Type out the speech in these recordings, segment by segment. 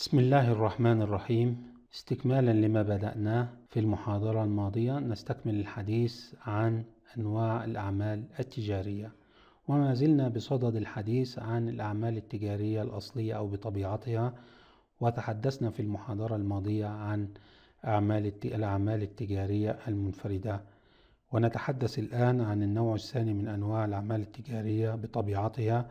بسم الله الرحمن الرحيم استكمالا لما بدأناه في المحاضرة الماضية نستكمل الحديث عن أنواع الأعمال التجارية وما زلنا بصدد الحديث عن الأعمال التجارية الأصلية أو بطبيعتها وتحدثنا في المحاضرة الماضية عن أعمال الأعمال التجارية المنفردة ونتحدث الآن عن النوع الثاني من أنواع الأعمال التجارية بطبيعتها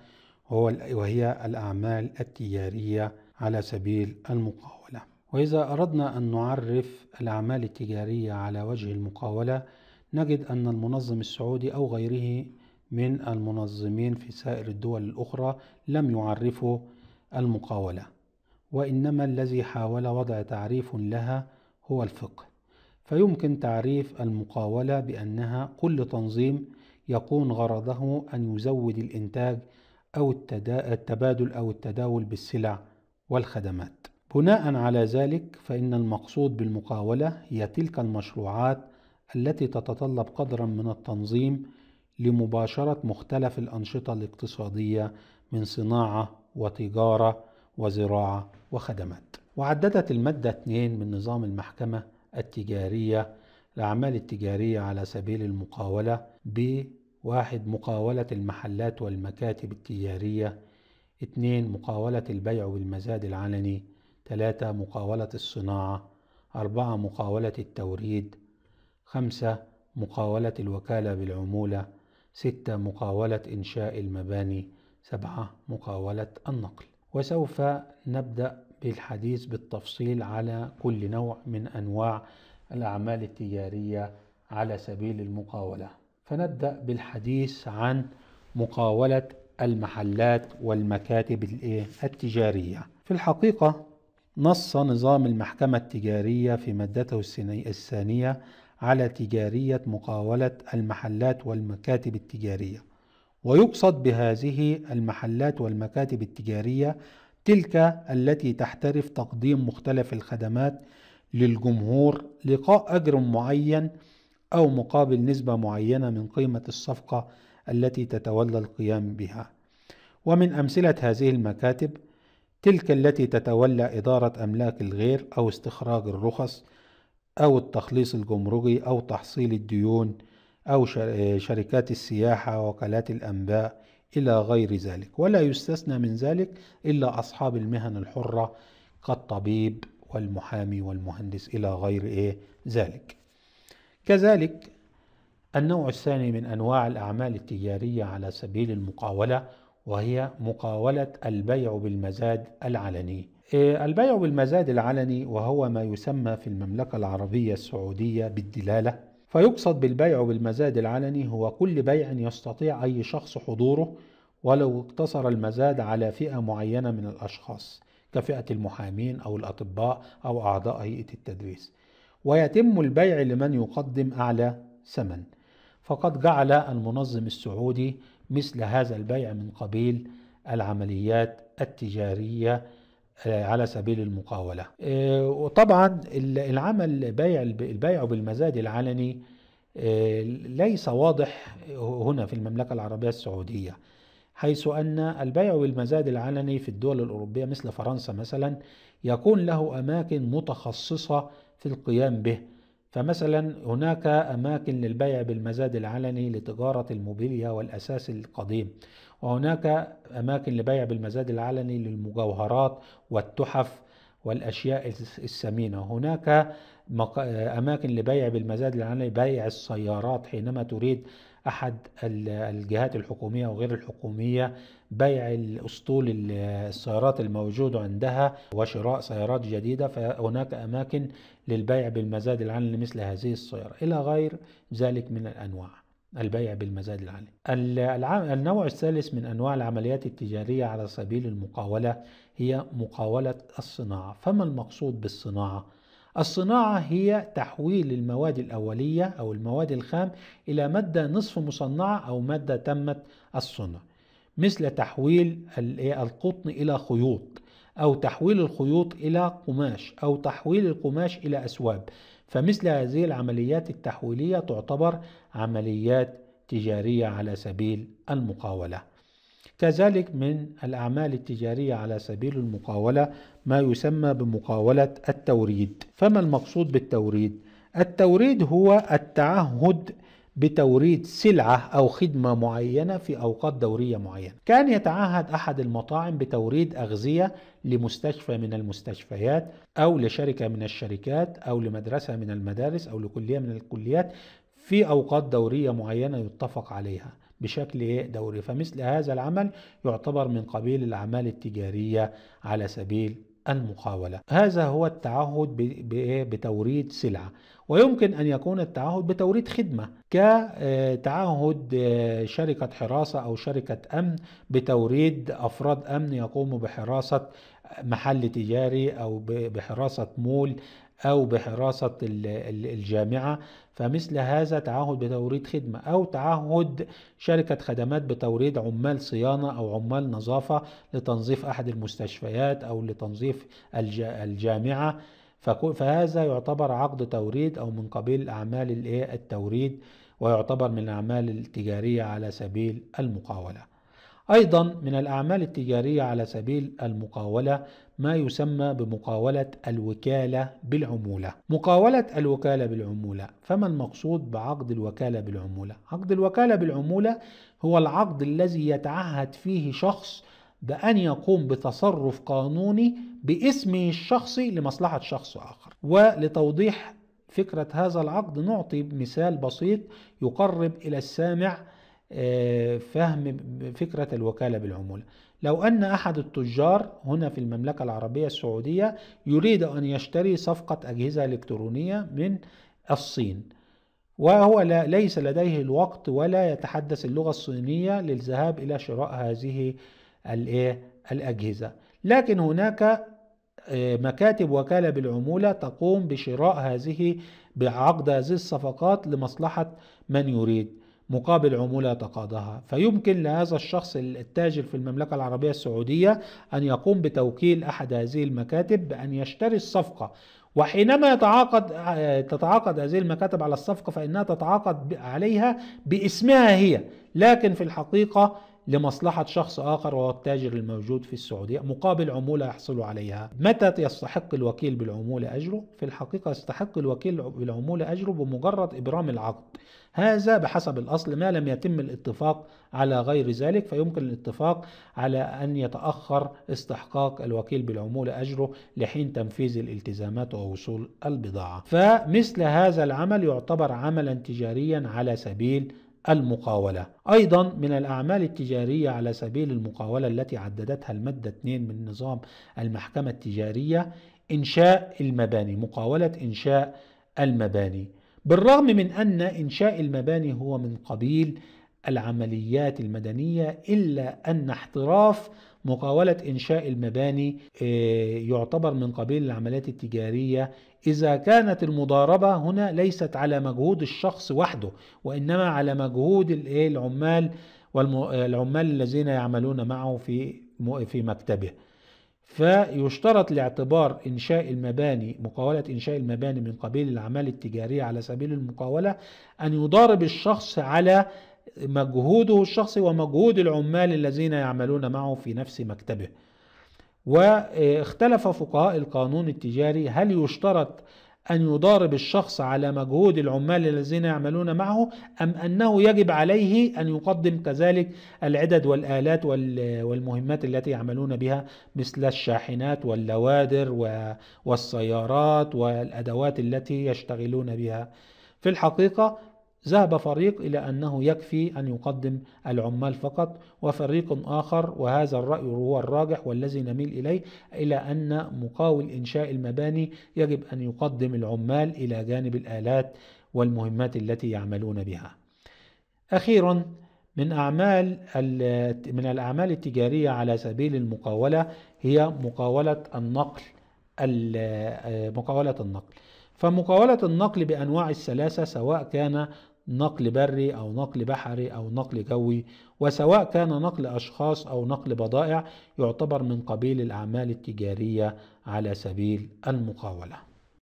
وهو وهي الأعمال التجارية على سبيل المقاولة وإذا أردنا أن نعرف الأعمال التجارية على وجه المقاولة نجد أن المنظم السعودي أو غيره من المنظمين في سائر الدول الأخرى لم يعرفوا المقاولة وإنما الذي حاول وضع تعريف لها هو الفقه فيمكن تعريف المقاولة بأنها كل تنظيم يكون غرضه أن يزود الإنتاج أو التبادل أو التداول بالسلع والخدمات بناء على ذلك فإن المقصود بالمقاولة هي تلك المشروعات التي تتطلب قدرا من التنظيم لمباشرة مختلف الأنشطة الاقتصادية من صناعة وتجارة وزراعة وخدمات وعددت المادة 2 من نظام المحكمة التجارية الأعمال التجارية على سبيل المقاولة واحد مقاولة المحلات والمكاتب التجارية 2 مقاولة البيع بالمزاد العلني 3 مقاولة الصناعة 4 مقاولة التوريد 5 مقاولة الوكالة بالعمولة 6 مقاولة إنشاء المباني 7 مقاولة النقل وسوف نبدأ بالحديث بالتفصيل على كل نوع من أنواع الأعمال التجارية على سبيل المقاولة فنبدأ بالحديث عن مقاولة المحلات والمكاتب التجارية في الحقيقة نص نظام المحكمة التجارية في مادته الثانية على تجارية مقاولة المحلات والمكاتب التجارية ويقصد بهذه المحلات والمكاتب التجارية تلك التي تحترف تقديم مختلف الخدمات للجمهور لقاء أجر معين أو مقابل نسبة معينة من قيمة الصفقة التي تتولى القيام بها ومن أمثلة هذه المكاتب تلك التي تتولى إدارة أملاك الغير أو استخراج الرخص أو التخليص الجمركي أو تحصيل الديون أو شركات السياحة وكالات الأنباء إلى غير ذلك ولا يستثنى من ذلك إلا أصحاب المهن الحرة كالطبيب والمحامي والمهندس إلى غير إيه ذلك كذلك النوع الثاني من أنواع الأعمال التجارية على سبيل المقاولة وهي مقاولة البيع بالمزاد العلني. إيه، البيع بالمزاد العلني وهو ما يسمى في المملكة العربية السعودية بالدلالة، فيقصد بالبيع بالمزاد العلني هو كل بيع يستطيع أي شخص حضوره ولو اقتصر المزاد على فئة معينة من الأشخاص كفئة المحامين أو الأطباء أو أعضاء هيئة التدريس. ويتم البيع لمن يقدم أعلى ثمن. فقد جعل المنظم السعودي مثل هذا البيع من قبيل العمليات التجارية آه، على سبيل المقاولة آه، وطبعا العمل بيع البيع بالمزاد العلني آه، ليس واضح هنا في المملكة العربية السعودية حيث أن البيع بالمزاد العلني في الدول الأوروبية مثل فرنسا مثلا يكون له أماكن متخصصة في القيام به فمثلا هناك أماكن للبيع بالمزاد العلني لتجارة الموبيليا والأساس القديم وهناك أماكن لبيع بالمزاد العلني للمجوهرات والتحف والأشياء الثمينة هناك أماكن لبيع بالمزاد العلني بيع السيارات حينما تريد احد الجهات الحكوميه وغير الحكوميه بيع الاسطول السيارات الموجود عندها وشراء سيارات جديده فهناك اماكن للبيع بالمزاد العالي لمثل هذه السياره الى غير ذلك من الانواع البيع بالمزاد العالي. النوع الثالث من انواع العمليات التجاريه على سبيل المقاوله هي مقاوله الصناعه، فما المقصود بالصناعه؟ الصناعة هي تحويل المواد الأولية أو المواد الخام إلى مادة نصف مصنعة أو مادة تمت الصنع مثل تحويل إيه، القطن إلى خيوط أو تحويل الخيوط إلى قماش أو تحويل القماش إلى أسواب فمثل هذه العمليات التحويلية تعتبر عمليات تجارية على سبيل المقاولة كذلك من الأعمال التجارية على سبيل المقاولة ما يسمى بمقاولة التوريد فما المقصود بالتوريد؟ التوريد هو التعهد بتوريد سلعة أو خدمة معينة في أوقات دورية معينة كان يتعهد أحد المطاعم بتوريد أغذية لمستشفى من المستشفيات أو لشركة من الشركات أو لمدرسة من المدارس أو لكلية من الكليات في أوقات دورية معينة يتفق عليها بشكل دوري فمثل هذا العمل يعتبر من قبيل الأعمال التجارية على سبيل المقاولة هذا هو التعهد بتوريد سلعة ويمكن أن يكون التعهد بتوريد خدمة كتعهد آه، آه، شركة حراسة أو شركة أمن بتوريد أفراد أمن يقوموا بحراسة محل تجاري أو بحراسة مول أو بحراسة الجامعة فمثل هذا تعهد بتوريد خدمة أو تعهد شركة خدمات بتوريد عمال صيانة أو عمال نظافة لتنظيف أحد المستشفيات أو لتنظيف الجامعة فهذا يعتبر عقد توريد أو من قبيل أعمال إيه، التوريد ويعتبر من الأعمال التجارية على سبيل المقاولة أيضا من الأعمال التجارية على سبيل المقاولة ما يسمى بمقاولة الوكالة بالعمولة. مقاولة الوكالة بالعمولة، فما المقصود بعقد الوكالة بالعمولة؟ عقد الوكالة بالعمولة هو العقد الذي يتعهد فيه شخص بأن يقوم بتصرف قانوني باسمه الشخصي لمصلحة شخص آخر. ولتوضيح فكرة هذا العقد نعطي مثال بسيط يقرب إلى السامع فهم فكرة الوكالة بالعمولة لو أن أحد التجار هنا في المملكة العربية السعودية يريد أن يشتري صفقة أجهزة إلكترونية من الصين وهو لا ليس لديه الوقت ولا يتحدث اللغة الصينية للذهاب إلى شراء هذه الأجهزة لكن هناك آه، مكاتب وكالة بالعمولة تقوم بشراء هذه بعقد هذه الصفقات لمصلحة من يريد مقابل عمولة تقاضاها فيمكن لهذا الشخص التاجر في المملكة العربية السعودية أن يقوم بتوكيل أحد هذه المكاتب بأن يشتري الصفقة وحينما يتعاقد آه، تتعاقد هذه المكاتب على الصفقة فإنها تتعاقد عليها باسمها هي لكن في الحقيقة لمصلحة شخص آخر وهو التاجر الموجود في السعودية مقابل عمولة يحصل عليها متى يستحق الوكيل بالعمولة أجره؟ في الحقيقة يستحق الوكيل بالعمولة أجره بمجرد إبرام العقد هذا بحسب الأصل ما لم يتم الاتفاق على غير ذلك فيمكن الاتفاق على أن يتأخر استحقاق الوكيل بالعمولة أجره لحين تنفيذ الالتزامات ووصول البضاعة فمثل هذا العمل يعتبر عملا تجاريا على سبيل المقاولة أيضا من الأعمال التجارية على سبيل المقاولة التي عددتها المادة 2 من نظام المحكمة التجارية إنشاء المباني مقاولة إنشاء المباني بالرغم من أن إنشاء المباني هو من قبيل العمليات المدنية إلا أن احتراف مقاولة إنشاء المباني آه، يعتبر من قبيل العمليات التجارية إذا كانت المضاربة هنا ليست على مجهود الشخص وحده وإنما على مجهود إيه، العمال والعمال آه، الذين يعملون معه في في مكتبه فيشترط لاعتبار إنشاء المباني مقاولة إنشاء المباني من قبيل الأعمال التجارية على سبيل المقاولة أن يضارب الشخص على مجهوده الشخصي ومجهود العمال الذين يعملون معه في نفس مكتبه واختلف فقهاء القانون التجاري هل يشترط أن يضارب الشخص على مجهود العمال الذين يعملون معه أم أنه يجب عليه أن يقدم كذلك العدد والآلات والمهمات التي يعملون بها مثل الشاحنات واللوادر والسيارات والأدوات التي يشتغلون بها في الحقيقة ذهب فريق إلى أنه يكفي أن يقدم العمال فقط وفريق آخر وهذا الرأي هو الراجح والذي نميل إليه إلى أن مقاول إنشاء المباني يجب أن يقدم العمال إلى جانب الآلات والمهمات التي يعملون بها أخيرا من أعمال من الأعمال التجارية على سبيل المقاولة هي مقاولة النقل مقاولة النقل فمقاولة النقل بأنواع الثلاثة سواء كان نقل بري أو نقل بحري أو نقل جوي وسواء كان نقل أشخاص أو نقل بضائع يعتبر من قبيل الأعمال التجارية على سبيل المقاولة